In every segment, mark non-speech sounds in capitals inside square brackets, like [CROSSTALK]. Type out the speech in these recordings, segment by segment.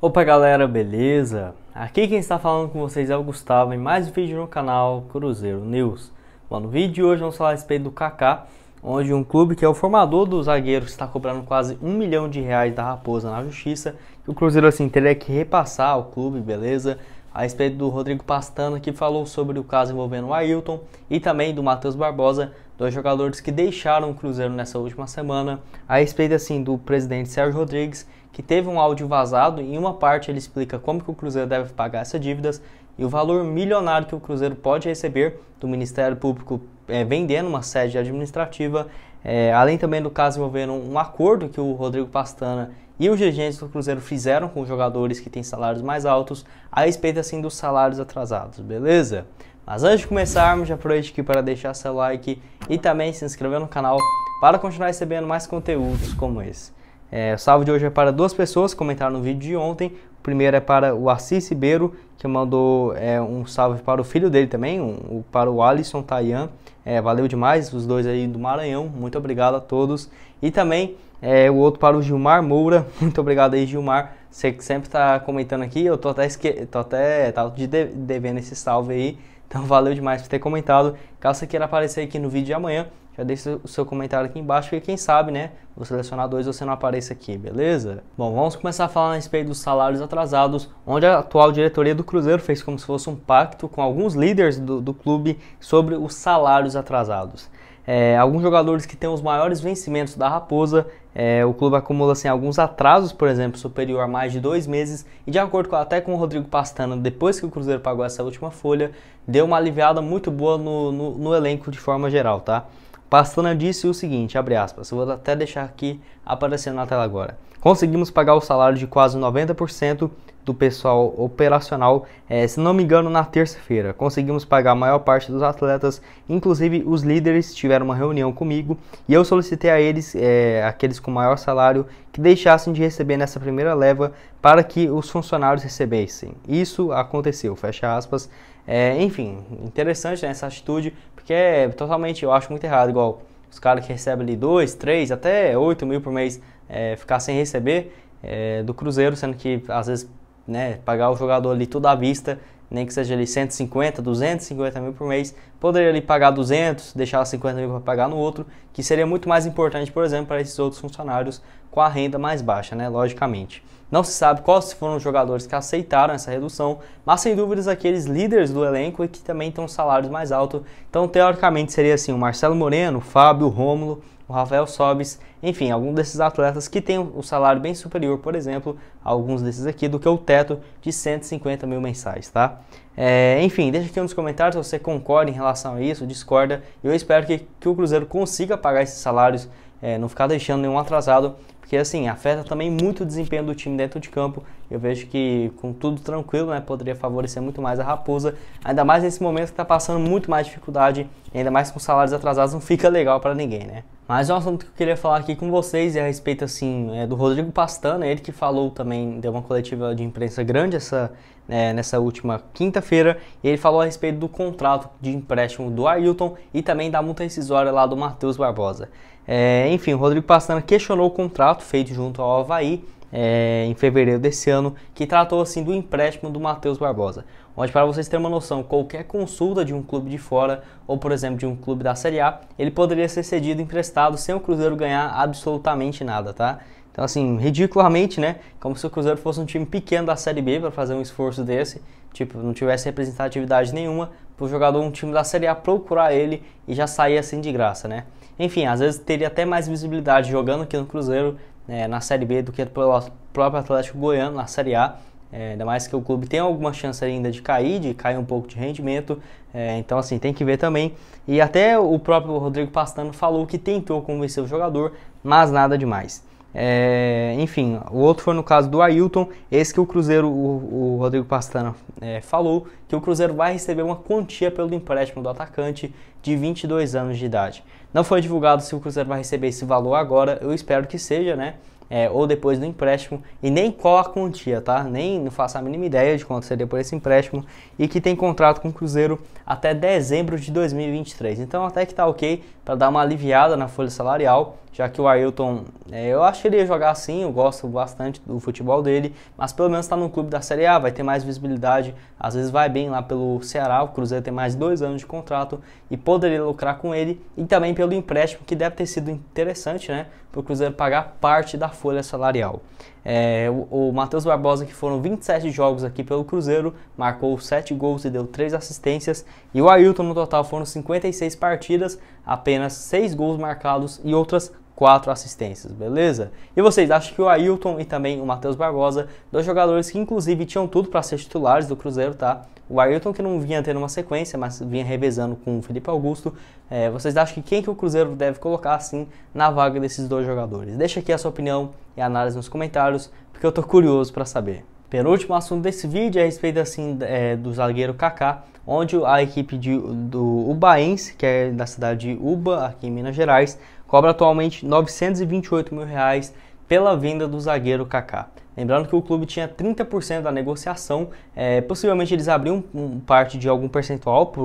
Opa galera, beleza? Aqui quem está falando com vocês é o Gustavo em mais um vídeo no canal Cruzeiro News. Bom, no vídeo de hoje vamos falar a respeito do Kaká, onde um clube que é o formador do zagueiro que está cobrando quase um milhão de reais da Raposa na Justiça, que o Cruzeiro assim teria que repassar ao clube, beleza? a respeito do Rodrigo Pastana, que falou sobre o caso envolvendo o Ailton, e também do Matheus Barbosa, dois jogadores que deixaram o Cruzeiro nessa última semana, a respeito assim do presidente Sérgio Rodrigues, que teve um áudio vazado, e em uma parte ele explica como que o Cruzeiro deve pagar essas dívidas e o valor milionário que o Cruzeiro pode receber do Ministério Público é, vendendo uma sede administrativa, é, além também do caso envolvendo um acordo que o Rodrigo Pastana e os dirigentes do Cruzeiro fizeram com os jogadores que têm salários mais altos, a respeito assim dos salários atrasados, beleza? Mas antes de começarmos, já aproveite aqui para deixar seu like e também se inscrever no canal para continuar recebendo mais conteúdos como esse. É, o salve de hoje é para duas pessoas que comentaram no vídeo de ontem, Primeiro é para o Assis Ribeiro, que mandou é, um salve para o filho dele também, um, para o Alisson Tayan. É, valeu demais, os dois aí do Maranhão. Muito obrigado a todos. E também é, o outro para o Gilmar Moura. [LAUGHS] Muito obrigado aí, Gilmar. Você que sempre está comentando aqui. Eu tô até, esque... tô até tá de devendo esse salve aí. Então valeu demais por ter comentado. Caso você queira aparecer aqui no vídeo de amanhã, já deixa o seu comentário aqui embaixo, e quem sabe, né, vou selecionar dois você não apareça aqui, beleza? Bom, vamos começar a falar a respeito dos salários atrasados, onde a atual diretoria do Cruzeiro fez como se fosse um pacto com alguns líderes do, do clube sobre os salários atrasados. É, alguns jogadores que têm os maiores vencimentos da Raposa, é, o clube acumula assim, alguns atrasos, por exemplo, superior a mais de dois meses, e de acordo com, até com o Rodrigo Pastana, depois que o Cruzeiro pagou essa última folha, deu uma aliviada muito boa no, no, no elenco de forma geral, tá? Pastana disse é o seguinte, abre aspas, vou até deixar aqui aparecendo na tela agora. Conseguimos pagar o salário de quase 90% do pessoal operacional, é, se não me engano, na terça-feira. Conseguimos pagar a maior parte dos atletas, inclusive os líderes tiveram uma reunião comigo e eu solicitei a eles, é, aqueles com maior salário, que deixassem de receber nessa primeira leva para que os funcionários recebessem. Isso aconteceu, fecha aspas. É, enfim, interessante né, essa atitude, porque é totalmente, eu acho muito errado, igual os caras que recebem ali 2, 3, até 8 mil por mês é, ficar sem receber é, do Cruzeiro, sendo que às vezes né, pagar o jogador ali tudo à vista nem que seja ali 150, 250 mil por mês, poderia ali pagar 200, deixar 50 mil para pagar no outro, que seria muito mais importante, por exemplo, para esses outros funcionários com a renda mais baixa, né? Logicamente. Não se sabe quais foram os jogadores que aceitaram essa redução, mas sem dúvidas aqueles líderes do elenco e que também têm salários mais altos. Então, teoricamente, seria assim: o Marcelo Moreno, o Fábio, o Rômulo, o Rafael Sobis, enfim, algum desses atletas que tem um salário bem superior, por exemplo, a alguns desses aqui, do que o teto de 150 mil mensais, tá? É, enfim, deixa aqui nos comentários se você concorda em relação a isso, discorda. Eu espero que, que o Cruzeiro consiga pagar esses salários é, não ficar deixando nenhum atrasado, porque assim, afeta também muito o desempenho do time dentro de campo. Eu vejo que com tudo tranquilo, né, poderia favorecer muito mais a Raposa, ainda mais nesse momento que está passando muito mais dificuldade, ainda mais com salários atrasados, não fica legal para ninguém, né? Mas um assunto que eu queria falar aqui com vocês é a respeito assim é do Rodrigo Pastana, né, ele que falou também deu uma coletiva de imprensa grande essa né, nessa última quinta-feira. Ele falou a respeito do contrato de empréstimo do Ailton e também da multa rescisória lá do Matheus Barbosa. É, enfim, o Rodrigo Pastana questionou o contrato feito junto ao Havaí é, em fevereiro desse ano, que tratou assim do empréstimo do Matheus Barbosa. Onde, para vocês terem uma noção, qualquer consulta de um clube de fora, ou por exemplo de um clube da Série A, ele poderia ser cedido emprestado sem o Cruzeiro ganhar absolutamente nada, tá? Então, assim, ridiculamente, né? Como se o Cruzeiro fosse um time pequeno da Série B para fazer um esforço desse, tipo, não tivesse representatividade nenhuma, para o jogador, um time da Série A procurar ele e já sair assim de graça, né? Enfim, às vezes teria até mais visibilidade jogando aqui no Cruzeiro, né, na Série B, do que pelo próprio Atlético Goiano na Série A. É, ainda mais que o clube tem alguma chance ainda de cair, de cair um pouco de rendimento. É, então, assim, tem que ver também. E até o próprio Rodrigo Pastano falou que tentou convencer o jogador, mas nada demais. É, enfim, o outro foi no caso do Ailton, esse que o Cruzeiro, o, o Rodrigo Pastana é, falou, que o Cruzeiro vai receber uma quantia pelo empréstimo do atacante de 22 anos de idade. Não foi divulgado se o Cruzeiro vai receber esse valor agora, eu espero que seja, né? é, ou depois do empréstimo e nem qual a quantia, tá? Nem não faço a mínima ideia de quanto seria por esse empréstimo e que tem contrato com o Cruzeiro até dezembro de 2023. Então até que tá ok para dar uma aliviada na folha salarial, já que o Ailton, é, eu acho que ele ia jogar assim, eu gosto bastante do futebol dele, mas pelo menos está no clube da Série A, vai ter mais visibilidade, às vezes vai bem lá pelo Ceará, o Cruzeiro tem mais dois anos de contrato e poderia lucrar com ele e também pelo empréstimo que deve ter sido interessante, né, para o Cruzeiro pagar parte da folha salarial. É, o, o Matheus Barbosa, que foram 27 jogos aqui pelo Cruzeiro, marcou 7 gols e deu 3 assistências. E o Ailton, no total, foram 56 partidas, apenas 6 gols marcados e outras quatro assistências, beleza? E vocês acham que o Ailton e também o Matheus Barbosa, dois jogadores que inclusive tinham tudo para ser titulares do Cruzeiro, tá? o Ayrton que não vinha tendo uma sequência, mas vinha revezando com o Felipe Augusto. É, vocês acham que quem que o Cruzeiro deve colocar assim na vaga desses dois jogadores? Deixa aqui a sua opinião e análise nos comentários, porque eu tô curioso para saber. Penúltimo assunto desse vídeo é a respeito assim é, do zagueiro Kaká, onde a equipe de, do Ubaense, que é da cidade de Uba, aqui em Minas Gerais, cobra atualmente 928 mil reais pela venda do zagueiro Kaká. Lembrando que o clube tinha 30% da negociação, é, possivelmente eles abriam um, um, parte de algum percentual para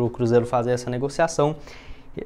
o Cruzeiro fazer essa negociação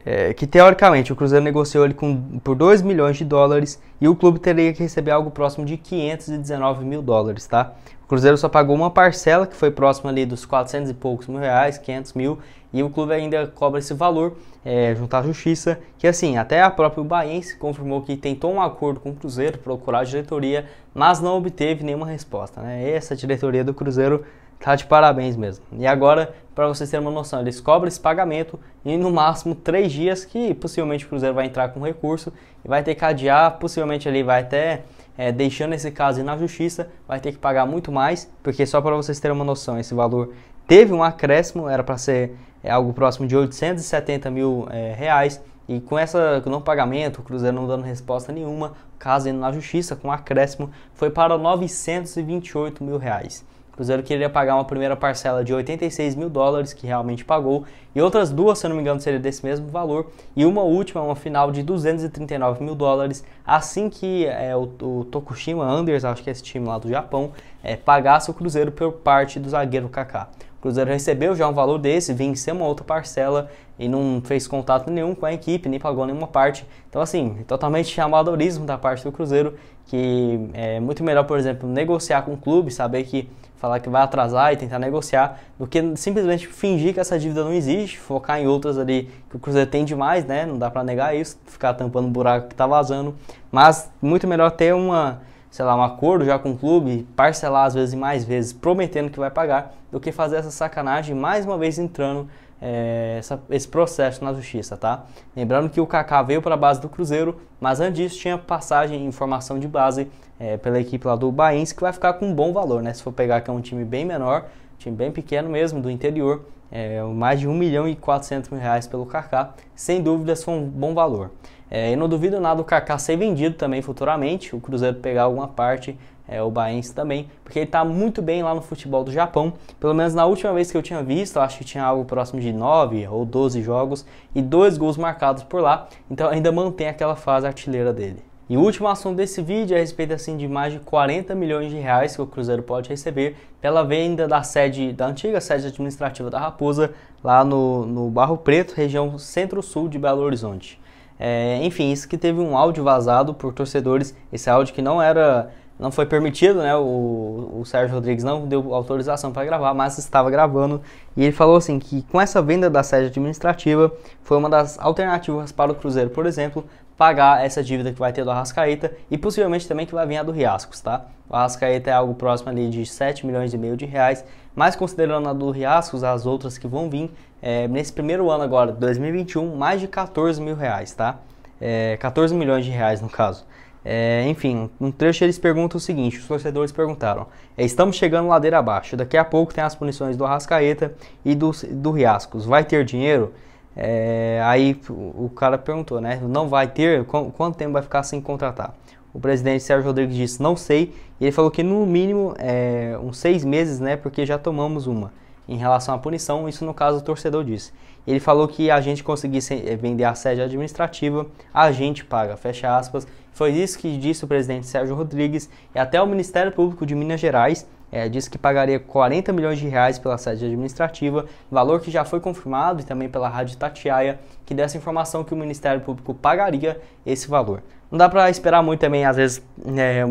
é, que teoricamente o Cruzeiro negociou ele com, por 2 milhões de dólares e o clube teria que receber algo próximo de 519 mil dólares, tá? O Cruzeiro só pagou uma parcela que foi próxima ali dos 400 e poucos mil reais, 500 mil, e o clube ainda cobra esse valor é, junto à justiça, que assim, até a própria Baiense confirmou que tentou um acordo com o Cruzeiro, procurar a diretoria, mas não obteve nenhuma resposta, né? Essa diretoria do Cruzeiro Tá de parabéns mesmo. E agora, para vocês terem uma noção, eles cobram esse pagamento e no máximo três dias, que possivelmente o Cruzeiro vai entrar com recurso e vai ter que adiar, possivelmente ele vai até é, deixando esse caso na justiça, vai ter que pagar muito mais, porque só para vocês terem uma noção, esse valor teve um acréscimo, era para ser é, algo próximo de 870 mil é, reais, e com essa não pagamento, o Cruzeiro não dando resposta nenhuma, o caso indo na justiça com acréscimo, foi para 928 mil reais. O Cruzeiro queria pagar uma primeira parcela de 86 mil dólares, que realmente pagou, e outras duas, se não me engano, seria desse mesmo valor, e uma última, uma final de 239 mil dólares, assim que é, o, o, Tokushima Anders, acho que é esse time lá do Japão, é, pagasse o Cruzeiro por parte do zagueiro Kaká. O Cruzeiro recebeu já um valor desse, venceu uma outra parcela e não fez contato nenhum com a equipe, nem pagou nenhuma parte. Então, assim, totalmente amadorismo da parte do Cruzeiro, que é muito melhor, por exemplo, negociar com o clube, saber que falar que vai atrasar e tentar negociar, do que simplesmente fingir que essa dívida não existe, focar em outras ali que o Cruzeiro tem demais, né? Não dá para negar isso, ficar tampando o buraco que está vazando. Mas muito melhor ter uma, sei lá, um acordo já com o clube, parcelar às vezes e mais vezes, prometendo que vai pagar, do que fazer essa sacanagem mais uma vez entrando é, essa, esse processo na justiça, tá? Lembrando que o Kaká veio para a base do Cruzeiro, mas antes disso tinha passagem em formação de base é, pela equipe lá do Baense, que vai ficar com um bom valor, né? Se for pegar que é um time bem menor, time bem pequeno mesmo, do interior, é, mais de 1 milhão e 400 mil reais pelo Kaká, sem dúvidas foi um bom valor. É, não duvido nada do Kaká ser vendido também futuramente, o Cruzeiro pegar alguma parte é, o Baense também, porque ele está muito bem lá no futebol do Japão. Pelo menos na última vez que eu tinha visto, acho que tinha algo próximo de 9 ou 12 jogos e dois gols marcados por lá, então ainda mantém aquela fase artilheira dele. E o último assunto desse vídeo é a respeito assim, de mais de 40 milhões de reais que o Cruzeiro pode receber pela venda da sede, da antiga sede administrativa da Raposa, lá no, no Barro Preto, região centro-sul de Belo Horizonte. É, enfim, isso que teve um áudio vazado por torcedores, esse áudio que não era não foi permitido, né? O, o Sérgio Rodrigues não deu autorização para gravar, mas estava gravando. E ele falou assim que com essa venda da sede administrativa foi uma das alternativas para o Cruzeiro, por exemplo, pagar essa dívida que vai ter do Arrascaeta e possivelmente também que vai vir a do Riascos, tá? O Arrascaeta é algo próximo ali de 7 milhões e meio de reais, mas considerando a do Riascos, as outras que vão vir, é, nesse primeiro ano agora, 2021, mais de 14 mil reais, tá? É, 14 milhões de reais no caso. É, enfim, um trecho eles perguntam o seguinte: os torcedores perguntaram, é, estamos chegando ladeira abaixo, daqui a pouco tem as punições do Arrascaeta e do, do Riascos, vai ter dinheiro? É, aí o cara perguntou, né? Não vai ter? Quanto tempo vai ficar sem contratar? O presidente Sérgio Rodrigues disse, não sei, e ele falou que no mínimo é, uns seis meses, né? Porque já tomamos uma em relação à punição, isso no caso o torcedor disse. Ele falou que a gente conseguisse eh, vender a sede administrativa, a gente paga, fecha aspas, foi isso que disse o presidente Sérgio Rodrigues e até o Ministério Público de Minas Gerais é, disse que pagaria 40 milhões de reais pela sede administrativa, valor que já foi confirmado e também pela Rádio Tatiaia, que dessa informação que o Ministério Público pagaria esse valor. Não dá para esperar muito também, às vezes, né,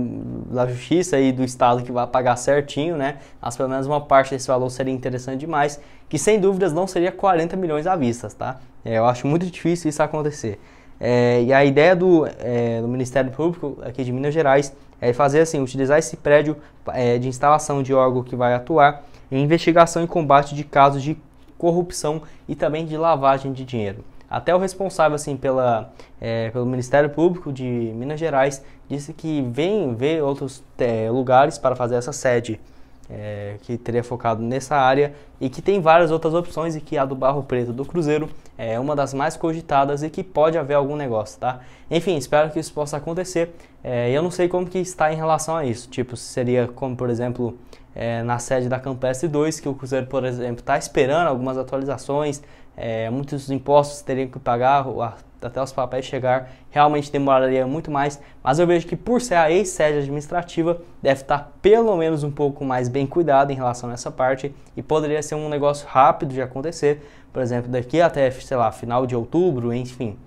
da justiça e do Estado que vai pagar certinho, né? Mas pelo menos uma parte desse valor seria interessante demais, que sem dúvidas não seria 40 milhões à vista, tá? É, eu acho muito difícil isso acontecer. É, e a ideia do, é, do, Ministério Público aqui de Minas Gerais é fazer assim, utilizar esse prédio é, de instalação de órgão que vai atuar em investigação e combate de casos de corrupção e também de lavagem de dinheiro. Até o responsável assim, pela, é, pelo Ministério Público de Minas Gerais disse que vem ver outros é, lugares para fazer essa sede é, que teria focado nessa área e que tem várias outras opções e que a do Barro Preto do Cruzeiro é uma das mais cogitadas e que pode haver algum negócio, tá? Enfim, espero que isso possa acontecer. É, eu não sei como que está em relação a isso. Tipo, seria como, por exemplo, é, na sede da Campestre 2, que o Cruzeiro, por exemplo, está esperando algumas atualizações, é, muitos impostos teriam que pagar, até os papéis chegar, realmente demoraria muito mais, mas eu vejo que por ser a ex-sede administrativa, deve estar pelo menos um pouco mais bem cuidado em relação a essa parte e poderia ser um negócio rápido de acontecer, por exemplo, daqui até, sei lá, final de outubro, enfim,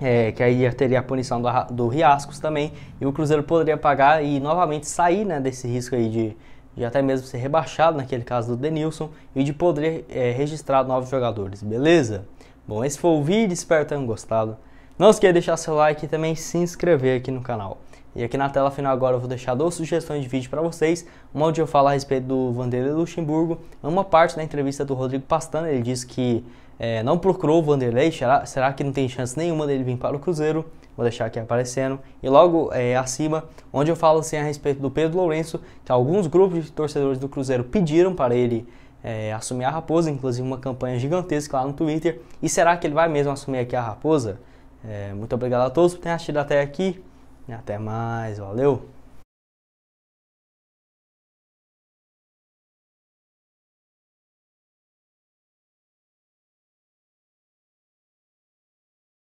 é, que aí teria a punição do, do Riascos também, e o Cruzeiro poderia pagar e novamente sair né, desse risco aí de de até mesmo ser rebaixado, naquele caso do Denilson, e de poder é, registrar novos jogadores, beleza? Bom, esse foi o vídeo, espero que tenham gostado. Não esqueça de deixar seu like e também se inscrever aqui no canal. E aqui na tela final agora eu vou deixar duas sugestões de vídeo para vocês, uma onde eu falo a respeito do Vanderlei Luxemburgo, uma parte da entrevista do Rodrigo Pastana, ele disse que é, não procurou o Vanderlei, será, será que não tem chance nenhuma dele vir para o Cruzeiro? vou deixar aqui aparecendo, e logo é, acima, onde eu falo assim a respeito do Pedro Lourenço, que alguns grupos de torcedores do Cruzeiro pediram para ele é, assumir a Raposa, inclusive uma campanha gigantesca lá no Twitter, e será que ele vai mesmo assumir aqui a Raposa? É, muito obrigado a todos por terem assistido até aqui, e até mais, valeu!